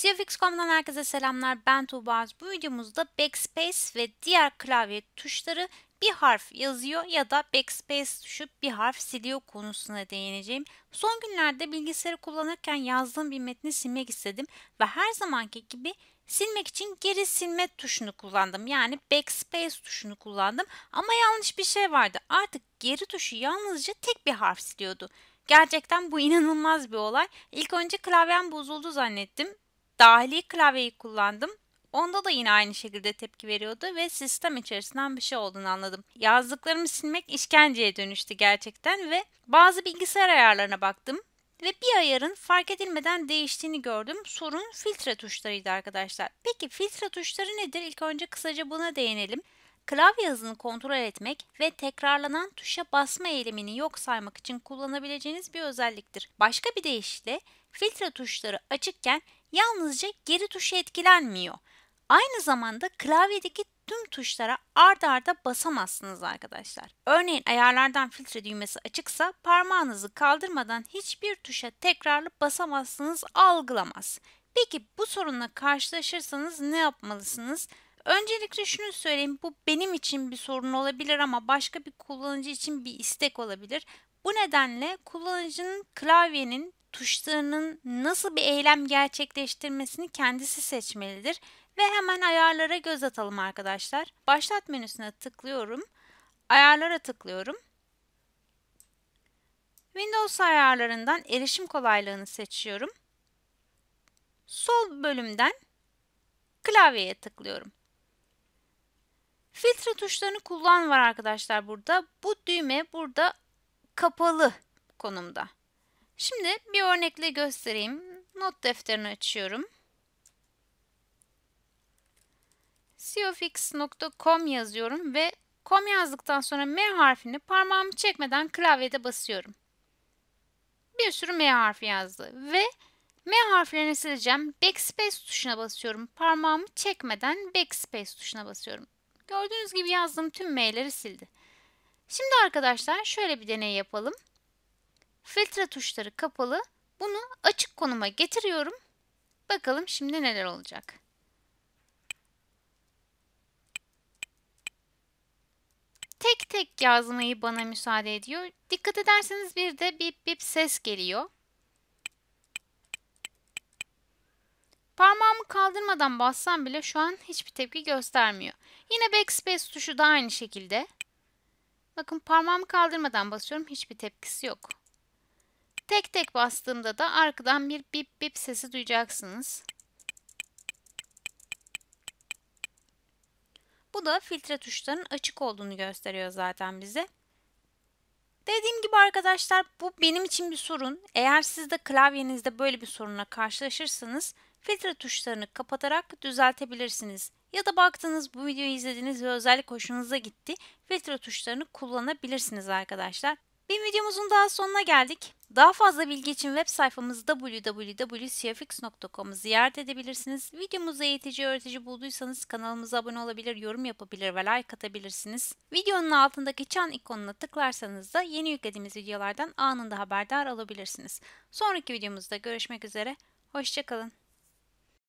CFX.com'dan herkese selamlar. Ben Tuğba Bu videomuzda backspace ve diğer klavye tuşları bir harf yazıyor ya da backspace tuşu bir harf siliyor konusuna değineceğim. Son günlerde bilgisayarı kullanırken yazdığım bir metni silmek istedim ve her zamanki gibi silmek için geri silme tuşunu kullandım. Yani backspace tuşunu kullandım ama yanlış bir şey vardı. Artık geri tuşu yalnızca tek bir harf siliyordu. Gerçekten bu inanılmaz bir olay. İlk önce klavyem bozuldu zannettim dahili klavyeyi kullandım. Onda da yine aynı şekilde tepki veriyordu ve sistem içerisinden bir şey olduğunu anladım. Yazdıklarımı silmek işkenceye dönüştü gerçekten ve bazı bilgisayar ayarlarına baktım ve bir ayarın fark edilmeden değiştiğini gördüm. Sorun filtre tuşlarıydı arkadaşlar. Peki filtre tuşları nedir? İlk önce kısaca buna değinelim. Klavye hızını kontrol etmek ve tekrarlanan tuşa basma eylemini yok saymak için kullanabileceğiniz bir özelliktir. Başka bir deyişle filtre tuşları açıkken yalnızca geri tuşu etkilenmiyor. Aynı zamanda klavyedeki tüm tuşlara ard arda basamazsınız arkadaşlar. Örneğin ayarlardan filtre düğmesi açıksa parmağınızı kaldırmadan hiçbir tuşa tekrarlı basamazsınız algılamaz. Peki bu sorunla karşılaşırsanız ne yapmalısınız? Öncelikle şunu söyleyeyim bu benim için bir sorun olabilir ama başka bir kullanıcı için bir istek olabilir. Bu nedenle kullanıcının klavyenin tuşlarının nasıl bir eylem gerçekleştirmesini kendisi seçmelidir ve hemen ayarlara göz atalım arkadaşlar. Başlat menüsüne tıklıyorum. Ayarlara tıklıyorum. Windows ayarlarından erişim kolaylığını seçiyorum. Sol bölümden klavyeye tıklıyorum. Filtre tuşlarını kullan var arkadaşlar burada. Bu düğme burada kapalı konumda. Şimdi bir örnekle göstereyim. Not defterini açıyorum. cofix.com yazıyorum ve com yazdıktan sonra M harfini parmağımı çekmeden klavyede basıyorum. Bir sürü M harfi yazdı ve M harflerini sileceğim. Backspace tuşuna basıyorum. Parmağımı çekmeden backspace tuşuna basıyorum. Gördüğünüz gibi yazdığım tüm M'leri sildi. Şimdi arkadaşlar şöyle bir deney yapalım. Filtre tuşları kapalı. Bunu açık konuma getiriyorum. Bakalım şimdi neler olacak. Tek tek yazmayı bana müsaade ediyor. Dikkat ederseniz bir de bip bip ses geliyor. Parmağımı kaldırmadan bassam bile şu an hiçbir tepki göstermiyor. Yine backspace tuşu da aynı şekilde. Bakın parmağımı kaldırmadan basıyorum hiçbir tepkisi yok. Tek tek bastığımda da arkadan bir bip bip sesi duyacaksınız. Bu da filtre tuşlarının açık olduğunu gösteriyor zaten bize. Dediğim gibi arkadaşlar bu benim için bir sorun. Eğer siz de klavyenizde böyle bir soruna karşılaşırsanız filtre tuşlarını kapatarak düzeltebilirsiniz. Ya da baktınız bu videoyu izlediniz ve özellik hoşunuza gitti. Filtre tuşlarını kullanabilirsiniz arkadaşlar. Bir videomuzun daha sonuna geldik. Daha fazla bilgi için web sayfamız www.cfx.com'u ziyaret edebilirsiniz. Videomuzu eğitici öğretici bulduysanız kanalımıza abone olabilir, yorum yapabilir ve like atabilirsiniz. Videonun altındaki çan ikonuna tıklarsanız da yeni yüklediğimiz videolardan anında haberdar olabilirsiniz. Sonraki videomuzda görüşmek üzere, hoşçakalın.